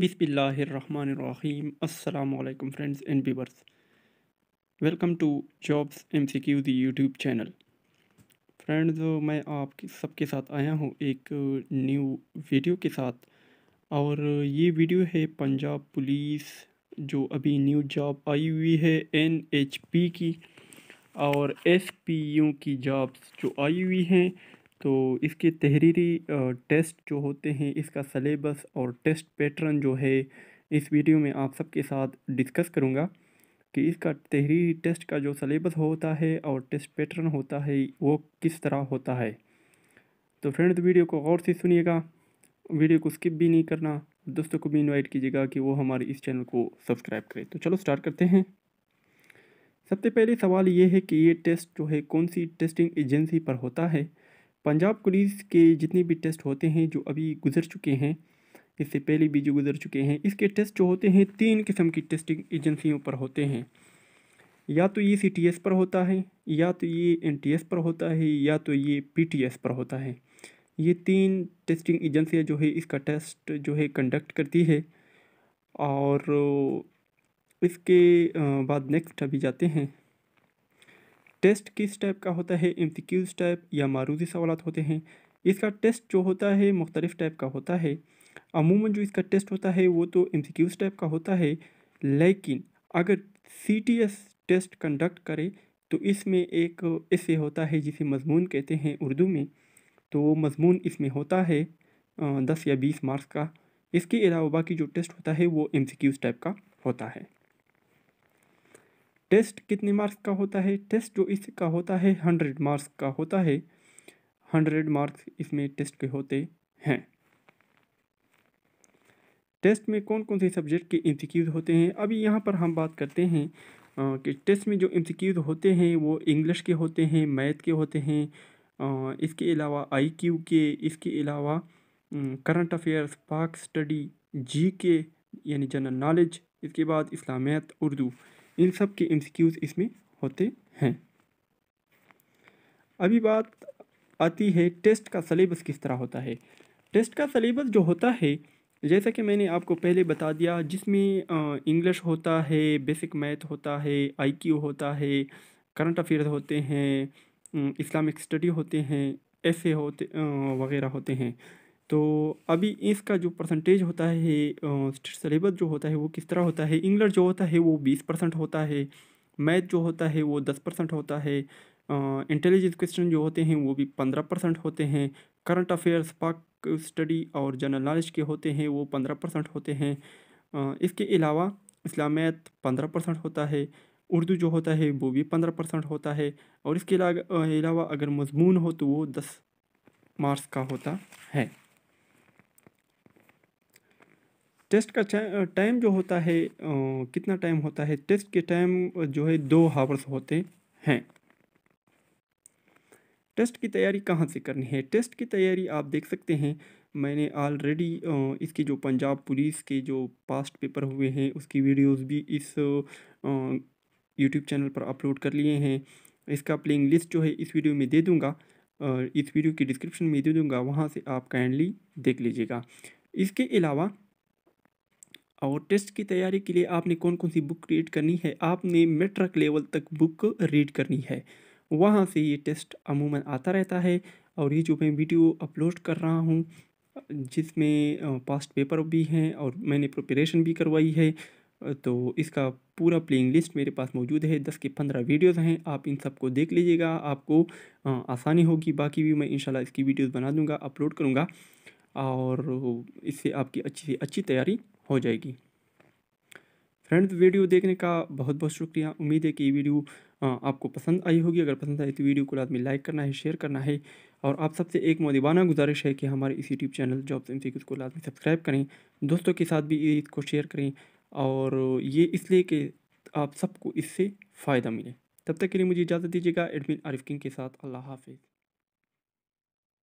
Bismillahirrahmanirrahim. Assalamu friends and and welcome to jobs M C Q the YouTube channel friends मैं आप सबके साथ आया हूँ एक न्यू वीडियो के साथ और ये वीडियो है पंजाब पुलिस जो अभी न्यू जॉब आई हुई है एन एच पी की और एस पी यू की जॉब्स जो आई हुई हैं तो इसके तहरीरी टेस्ट जो होते हैं इसका सलेबस और टेस्ट पैटर्न जो है इस वीडियो में आप सबके साथ डिस्कस करूँगा कि इसका तहरीरी टेस्ट का जो सलेबस होता है और टेस्ट पैटर्न होता है वो किस तरह होता है तो फ्रेंड्स वीडियो को गौर से सुनिएगा वीडियो को स्किप भी नहीं करना दोस्तों को भी इनवाइट कीजिएगा कि वो हमारे इस चैनल को सब्सक्राइब करें तो चलो स्टार्ट करते हैं सबसे पहले सवाल ये है कि ये टेस्ट जो है कौन सी टेस्टिंग एजेंसी पर होता है पंजाब पुलिस के जितने भी टेस्ट होते हैं जो अभी गुजर चुके हैं इससे पहले भी जो गुजर चुके हैं इसके टेस्ट जो होते हैं तीन किस्म की टेस्टिंग एजेंसियों पर होते हैं या तो ये सी पर होता है या तो ये एन पर होता है या तो ये पी पर होता है ये तीन टेस्टिंग एजेंसियाँ जो है इसका टेस्ट जो है कंडक्ट करती है और इसके बाद नेक्स्ट अभी जाते हैं टेस्ट किस टाइप का होता है एम टाइप या मारूजी सवाल होते हैं इसका टेस्ट जो होता है मुख्तलिफ़ टाइप का होता है अमूमन जो इसका टेस्ट होता है वो तो एम टाइप का होता है लेकिन अगर सी टेस्ट कंडक्ट करे तो इसमें एक ऐसे होता है जिसे मजमून कहते हैं उर्दू में तो मजमून इसमें होता है दस या बीस मार्क्स का इसके अलावा बाकी जो टेस्ट होता है वो एम टाइप का होता है टेस्ट कितने मार्क्स का होता है टेस्ट जो इसका होता है हंड्रेड मार्क्स का होता है हंड्रेड मार्क्स इसमें टेस्ट के होते हैं टेस्ट में कौन कौन से सब्जेक्ट के एमसीक्यूज होते हैं अभी यहाँ पर हम बात करते हैं कि टेस्ट में जो इंस्टीट्यूट होते हैं वो इंग्लिश के होते हैं मैथ के होते हैं इसके अलावा आईक्यू के इसके अलावा current affairs Pak study G K यानी जनरल नॉलेज इसके बाद इस्लामियत उर्दू इन सब के एमसीक्यूज़ इसमें होते हैं अभी बात आती है टेस्ट का सलेबस किस तरह होता है टेस्ट का सलेबस जो होता है जैसा कि मैंने आपको पहले बता दिया जिसमें इंग्लिश होता है बेसिक मैथ होता है आईक्यू होता है करंट अफेयर्स होते हैं इस्लामिक स्टडी होते हैं ऐसे होते वगैरह होते हैं तो अभी इसका जो परसेंटेज होता है सिलेबस जो होता है वो किस तरह होता है इंग्लिश जो होता है वो बीस परसेंट होता है मैथ जो होता है वो दस परसेंट होता है इंटेलिजेंस क्वेश्चन जो होते हैं वो भी पंद्रह परसेंट होते हैं करंट अफेयर्स पाक स्टडी और जनरल नॉलेज के होते हैं वो पंद्रह परसेंट होते हैं इसके अलावा इस्लामियत पंद्रह परसेंट होता है उर्दू जो होता है वो भी पंद्रह परसेंट होता है और इसके अलावा अगर मजमून हो तो वो दस मार्क्स का होता है टेस्ट का टाइम जो होता है कितना टाइम होता है टेस्ट के टाइम जो है दो हावर्स होते हैं टेस्ट की तैयारी कहाँ से करनी है टेस्ट की तैयारी आप देख सकते हैं मैंने ऑलरेडी इसकी जो पंजाब पुलिस के जो पास्ट पेपर हुए हैं उसकी वीडियोस भी इस यूट्यूब चैनल पर अपलोड कर लिए हैं इसका प्लेइंग लिस्ट जो है इस वीडियो में दे दूँगा और इस वीडियो की डिस्क्रिप्शन में दे दूँगा वहाँ से आप काइंडली देख लीजिएगा इसके अलावा और टेस्ट की तैयारी के लिए आपने कौन कौन सी बुक रीड करनी है आपने मेट्रिक लेवल तक बुक रीड करनी है वहाँ से ये टेस्ट अमूमन आता रहता है और ये जो मैं वीडियो अपलोड कर रहा हूँ जिसमें पास्ट पेपर भी हैं और मैंने प्रिपरेशन भी करवाई है तो इसका पूरा प्लेइंग लिस्ट मेरे पास मौजूद है दस के पंद्रह वीडियोस हैं आप इन सबको देख लीजिएगा आपको आसानी होगी बाकी भी मैं इंशाल्लाह इसकी वीडियोस बना दूंगा अपलोड करूंगा और इससे आपकी अच्छी से अच्छी तैयारी हो जाएगी फ्रेंड्स वीडियो देखने का बहुत बहुत शुक्रिया उम्मीद है कि ये वीडियो आपको पसंद आई होगी अगर पसंद आई तो वीडियो को आदमी लाइक करना है शेयर करना है और आप सबसे एक मदिबाना गुजारिश है कि हमारे इस YouTube channel jobs M C को लाजमी सब्सक्राइब करें दोस्तों के साथ भी इसको शेयर करें और ये इसलिए कि आप सबको इससे फ़ायदा मिले तब तक के लिए मुझे इजाज़त दीजिएगा एडमिन आरिफ किंग के साथ अल्लाह हाफिज़